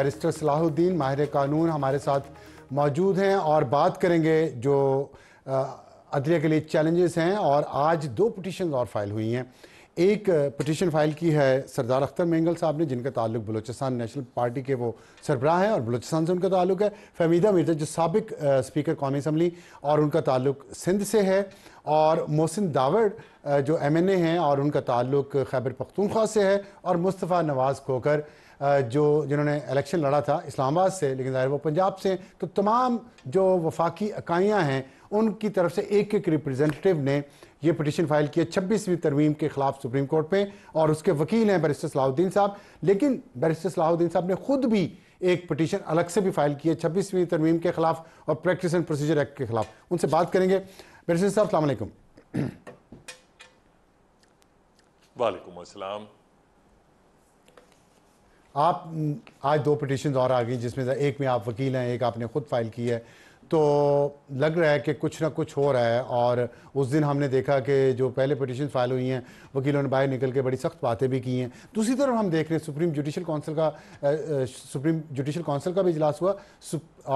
Barrister Salahuddin माहिर कानून हमारे साथ मौजूद हैं और बात करेंगे जो अदलिया के लिए चैलेंजेस हैं और आज दो पटिशन और फाइल हुई हैं एक पटिशन फाइल की है सरदार अख्तर मेंगल साहब ने जिनका ताल्लुक बलोचिस्तान नेशनल पार्टी के वो सरबराह हैं और बलोचिस्तान से उनका ताल्लुक है फहमीदा मिर्जा जो सबक स्पीकर कौमी असम्बली और उनका ताल्लुक सिंध से है और मोहसिन दावड़ जो एम एन ए हैं और उनका ताल्लुक खैबर पख्तूनख्वा से है और मुस्तफ़ा नवाज़ खोकर जो जिन्होंने इलेक्शन लड़ा था इस्लामाबाद से लेकिन ज़ाहिर वो पंजाब से तो तमाम जो वफाकी इकाइयाँ हैं उनकी तरफ से एक एक रिप्रेजेंटेटिव ने यह पटिशन फाइल किया छब्बीसवीं तरमीम के खिलाफ सुप्रीम कोर्ट में और उसके वकील हैं बैरिस्टर सलाहुद्दीन साहब लेकिन बैरिस्टर सलाहुद्दीन साहब ने खुद भी एक पटिशन अलग से भी फाइल किया छब्बीसवीं तरमीम के खिलाफ और प्रैक्टिस एंड प्रोसीजर एक्ट के खिलाफ उनसे बात करेंगे बैरिस्टर साहब सलामकुम वालेकुम अस्सलाम आप आज दो पटिशन और आ गई जिसमें एक में आप वकील हैं एक आपने खुद फाइल की है तो लग रहा है कि कुछ ना कुछ हो रहा है और उस दिन हमने देखा कि जो पहले पटिशन फाइल हुई हैं वकीलों ने बाहर निकल के बड़ी सख्त बातें भी की हैं दूसरी तरफ हम देख रहे हैं सुप्रीम जुडिशल काउंसिल का आ, सुप्रीम जुडिशल काउंसिल का भी इजलास हुआ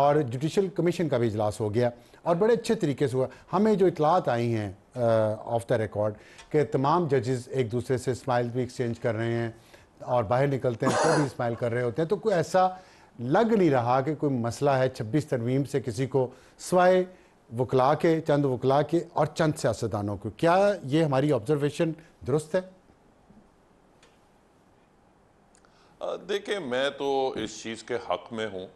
और जुडिशल कमीशन का भी इजलास हो गया और बड़े अच्छे तरीके से हुआ हमें जो इतलात आई हैं ऑफ द रिकॉर्ड के तमाम जजेस एक दूसरे से स्माइल भी एक्सचेंज कर रहे हैं और बाहर निकलते हैं तो भी स्माइल कर रहे होते हैं तो कोई ऐसा लग नहीं रहा कि कोई मसला है छब्बीस तरवीम से किसी को स्वाय वकला के चंद वकला के और चंद सियासतदानों को क्या ये हमारी ऑब्जर्वेशन दुरुस्त है देखिए मैं तो इस चीज़ के हक में हूँ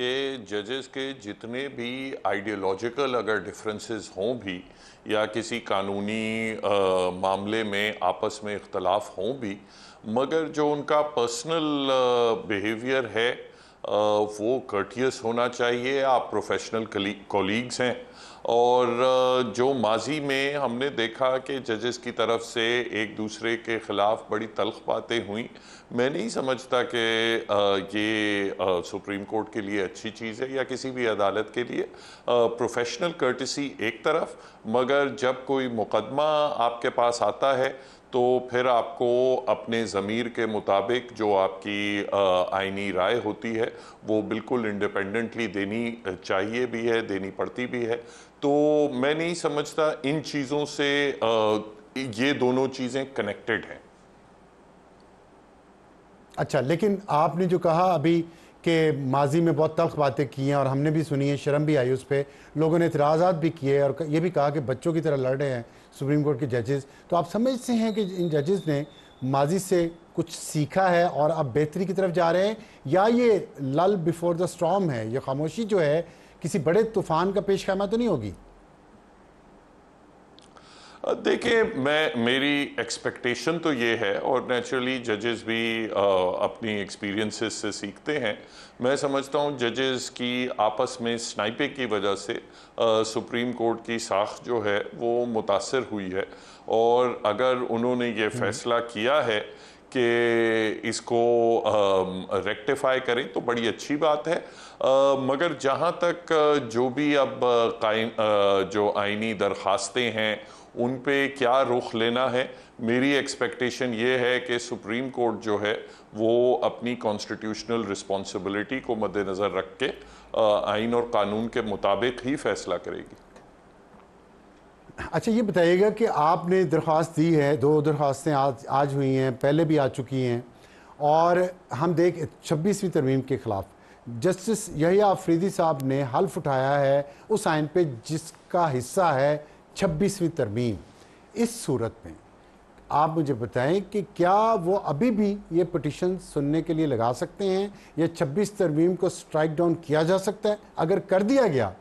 कि जजेस के जितने भी आइडियोलॉजिकल अगर डिफरेंसेस हों भी या किसी कानूनी आ, मामले में आपस में इख्तलाफ हों भी मगर जो उनका पर्सनल बिहेवियर है वो कर्टियस होना चाहिए आप प्रोफेशनल कॉलीग्स हैं और जो माजी में हमने देखा कि जजेस की तरफ से एक दूसरे के ख़िलाफ़ बड़ी तलख बातें हुई मैं नहीं समझता कि ये सुप्रीम कोर्ट के लिए अच्छी चीज़ है या किसी भी अदालत के लिए प्रोफेशनल कर्टिसी एक तरफ मगर जब कोई मुकदमा आपके पास आता है तो फिर आपको अपने ज़मीर के मुताबिक जो आपकी आइनी राय होती है वो बिल्कुल इंडिपेंडेंटली देनी चाहिए भी है देनी पड़ती भी है तो मैं नहीं समझता इन चीज़ों से आ, ये दोनों चीज़ें कनेक्टेड हैं अच्छा लेकिन आपने जो कहा अभी कि माजी में बहुत तल्ख बातें की हैं और हमने भी सुनी है शर्म भी आई उस पर लोगों ने इतराज़ा भी किए और ये भी कहा कि बच्चों की तरह लड़ रहे हैं सुप्रीम कोर्ट के जजेस तो आप समझते हैं कि इन जजेस ने माजी से कुछ सीखा है और अब बेहतरी की तरफ जा रहे हैं या ये लल बिफोर द स्ट्रॉम है ये खामोशी जो है किसी बड़े तूफान का पेश खैमा तो नहीं होगी देखिए मैं मेरी एक्सपेक्टेशन तो ये है और नेचुरली जजेस भी आ, अपनी एक्सपीरियंसेस से सीखते हैं मैं समझता हूँ जजेस की आपस में स्नाइपे की वजह से आ, सुप्रीम कोर्ट की साख जो है वो मुतासर हुई है और अगर उन्होंने ये हम्म। फैसला किया है कि इसको रेक्टिफाई करें तो बड़ी अच्छी बात है आ, मगर जहाँ तक जो भी अब आ, जो आइनी दरखास्तें हैं उन पे क्या रुख लेना है मेरी एक्सपेक्टेशन ये है कि सुप्रीम कोर्ट जो है वो अपनी कॉन्स्टिट्यूशनल रिस्पॉन्सिबिलिटी को मद्देनज़र रख के आइन और कानून के मुताबिक ही फैसला करेगी अच्छा ये बताइएगा कि आपने दरख्वास्त दी है दो दरख्वास्तें आज आज हुई हैं पहले भी आ चुकी हैं और हम देख छब्बीसवीं तरमीम के ख़िलाफ़ जस्टिस यही आफरीदी साहब ने हल्फ उठाया है उस आइन पे जिसका हिस्सा है छब्बीसवीं तरमीम इस सूरत में आप मुझे बताएं कि क्या वो अभी भी ये पटिशन सुनने के लिए लगा सकते हैं या 26 तरमीम को स्ट्राइक डाउन किया जा सकता है अगर कर दिया गया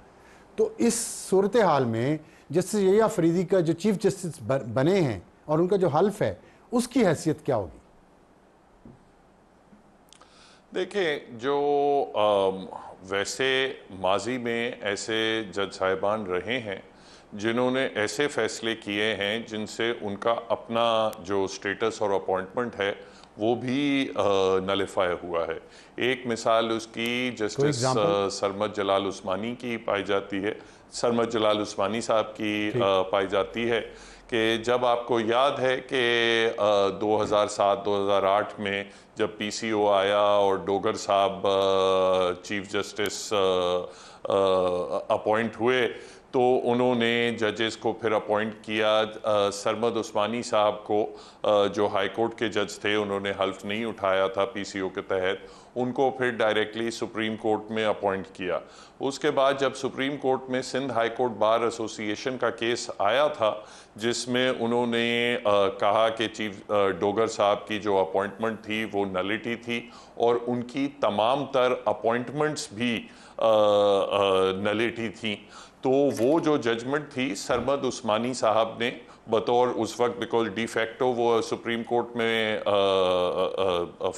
तो इस सूरत हाल में जस्टिस या फरीदी का जो चीफ जस्टिस बने हैं और उनका जो हल्फ है उसकी हैसियत क्या होगी देखें जो आ, वैसे माजी में ऐसे जज साहिबान रहे हैं जिन्होंने ऐसे फैसले किए हैं जिनसे उनका अपना जो स्टेटस और अपॉइंटमेंट है वो भी नलिफाई हुआ है एक मिसाल उसकी जस्टिस सरमद जलाल उस्मानी की पाई जाती है सरमद जलाल उस्मानी साहब की पाई जाती है कि जब आपको याद है कि 2007-2008 में जब पीसीओ आया और डोगर साहब चीफ जस्टिस अपॉइंट हुए तो उन्होंने जजेस को फिर अपॉइंट किया सरमद उस्मानी साहब को आ, जो हाई कोर्ट के जज थे उन्होंने हल्फ नहीं उठाया था पीसीओ के तहत उनको फिर डायरेक्टली सुप्रीम कोर्ट में अपॉइंट किया उसके बाद जब सुप्रीम कोर्ट में Sindh High Court Bar Association का केस आया था जिसमें उन्होंने आ, कहा कि चीफ आ, डोगर साहब की जो अपॉइंटमेंट थी वो नलिटी थी और उनकी तमाम तर अपॉइंटमेंट्स भी नलिटी थी तो वो जो जजमेंट थी सरमद उस्मानी साहब ने बतौर उस वक्त बिकॉज डिफेक्टो वो सुप्रीम कोर्ट में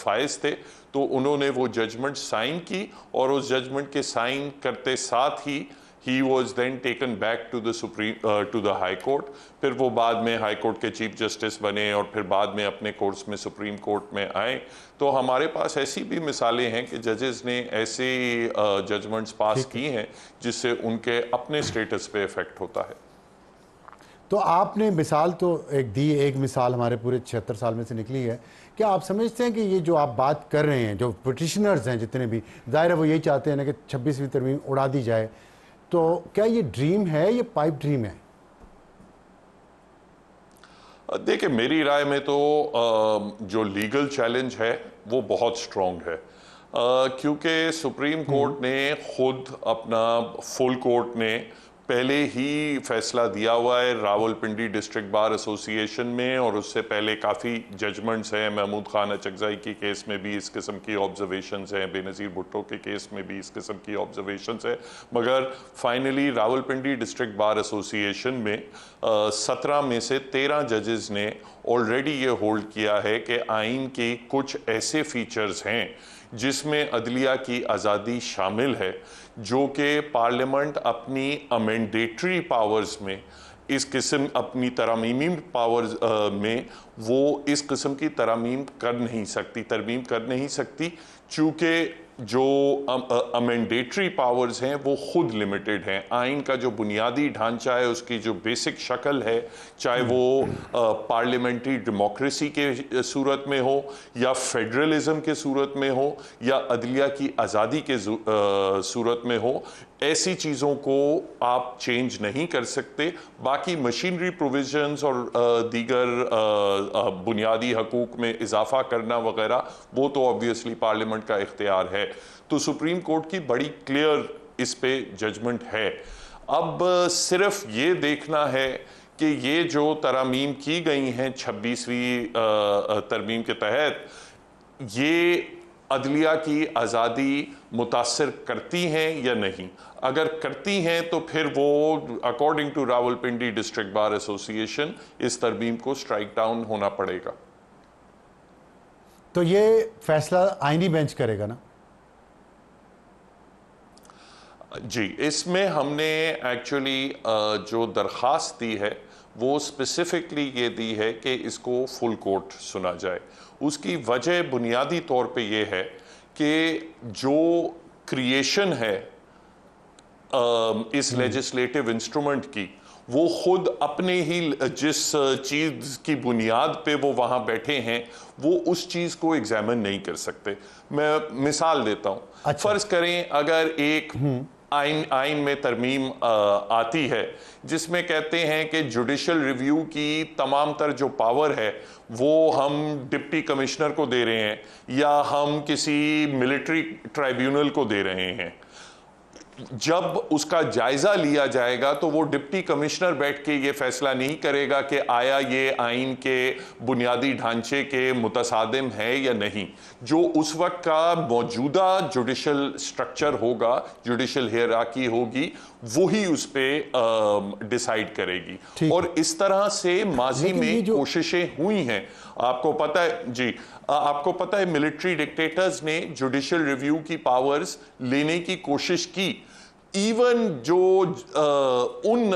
फायज थे तो उन्होंने वो जजमेंट साइन की और उस जजमेंट के साइन करते साथ ही he was then taken back to the Supreme to the High Court फिर वो बाद में हाई कोर्ट के चीफ जस्टिस बने और फिर बाद में अपने कोर्स में सुप्रीम कोर्ट में आए तो हमारे पास ऐसी भी मिसालें हैं कि जजेस ने ऐसे जजमेंट्स uh, पास की हैं जिससे उनके अपने स्टेटस पे इफेक्ट होता है तो आपने मिसाल तो एक दी एक मिसाल हमारे पूरे छिहत्तर साल में से निकली है क्या आप समझते हैं कि ये जो आप बात कर रहे हैं जो पटिशनर्स हैं जितने भी जाहिर है वो यही चाहते हैं ना कि छब्बीसवीं तरमीम उड़ा दी जाए तो क्या ये ड्रीम है ये पाइप ड्रीम है देखिए मेरी राय में तो जो लीगल चैलेंज है वो बहुत स्ट्रॉन्ग है क्योंकि सुप्रीम हम्म। कोर्ट ने खुद अपना फुल कोर्ट ने पहले ही फैसला दिया हुआ है रावलपिंडी डिस्ट्रिक्ट बार एसोसिएशन में और उससे पहले काफ़ी जजमेंट्स हैं महमूद खान अचगजाई के केस में भी इस किस्म की ऑब्जर्वेशंस हैं बेनज़ीर भुट्टो के केस में भी इस किस्म की ऑब्जर्वेशंस है मगर finally Rawalpindi district bar association में सत्रह में से तेरह जजेस ने ऑलरेडी ये होल्ड किया है कि आइन के कुछ ऐसे फीचर्स हैं जिसमें अदलिया की आज़ादी शामिल है जो कि पार्लियामेंट अपनी अमेंडेटरी पावर्स में इस किस्म अपनी तरामीमी पावर्स में वो इस किस्म की तरामीम कर नहीं सकती तरमीम कर नहीं सकती चूँकि जो अमेंडेटरी पावर्स हैं वो ख़ुद लिमिटेड हैं आइन का जो बुनियादी ढांचा है उसकी जो बेसिक शक्ल है चाहे वो पार्लियामेंट्री डेमोक्रेसी के सूरत में हो या फेडरलिज्म के सूरत में हो या अदलिया की आज़ादी के आ, सूरत में हो ऐसी चीज़ों को आप चेंज नहीं कर सकते बाकी मशीनरी प्रोविजंस और दीगर बुनियादी हकूक में इजाफा करना वगैरह वो तो ऑब्वियसली पार्लियामेंट का इख्तियार है तो सुप्रीम कोर्ट की बड़ी क्लियर इस पे जजमेंट है अब सिर्फ ये देखना है कि ये जो तरामीम की गई हैं छब्बीसवीं तरमीम के तहत ये अदलिया की आज़ादी मुतासर करती हैं या नहीं अगर करती हैं तो फिर वो according to Rawalpindi district bar association इस तरमीम को स्ट्राइक डाउन होना पड़ेगा तो ये फैसला आइनी बेंच करेगा ना जी इसमें हमने एक्चुअली जो दरख्वास्त दी है वो स्पेसिफिकली ये दी है कि इसको फुल कोर्ट सुना जाए उसकी वजह बुनियादी तौर पे ये है कि जो क्रिएशन है इस लेजिस्लेटिव हम्म। इंस्ट्रूमेंट की वो खुद अपने ही जिस चीज़ की बुनियाद पे वो वहाँ बैठे हैं वो उस चीज़ को एग्जामिन नहीं कर सकते मैं मिसाल देता हूँ अच्छा। फ़र्ज़ करें अगर एक हम्म। आइन आइन में तरमीम आती है जिसमें कहते हैं कि जुडिशल रिव्यू की तमाम तर जो पावर है वो हम डिप्टी कमिश्नर को दे रहे हैं या हम किसी मिलिट्री ट्राइब्यूनल को दे रहे हैं जब उसका जायजा लिया जाएगा तो वो डिप्टी कमिश्नर बैठ के ये फैसला नहीं करेगा कि आया ये आइन के बुनियादी ढांचे के मुतसादिम है या नहीं जो उस वक्त का मौजूदा जुडिशल स्ट्रक्चर होगा जुडिशल हेराकी होगी वही उस पर डिसाइड करेगी और इस तरह से माजी में कोशिशें हुई हैं आपको पता है जी आपको पता है मिलिट्री डिक्टेटर्स ने जुडिशल रिव्यू की पावर्स लेने की कोशिश की इवन जो आ, उन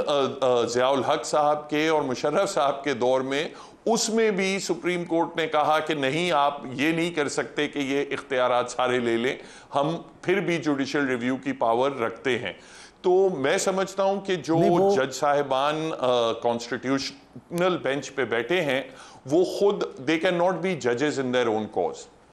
ज़ियाउल हक साहब के और मुशर्रफ साहब के दौर में उसमें भी सुप्रीम कोर्ट ने कहा कि नहीं आप ये नहीं कर सकते कि ये इख्तियार सारे ले लें हम फिर भी जुडिशल रिव्यू की पावर रखते हैं तो मैं समझता हूं कि जो जज साहिबान कॉन्स्टिट्यूशनल बेंच पे बैठे हैं वो खुद दे कैन नॉट बी जजेस इन देयर ओन कॉज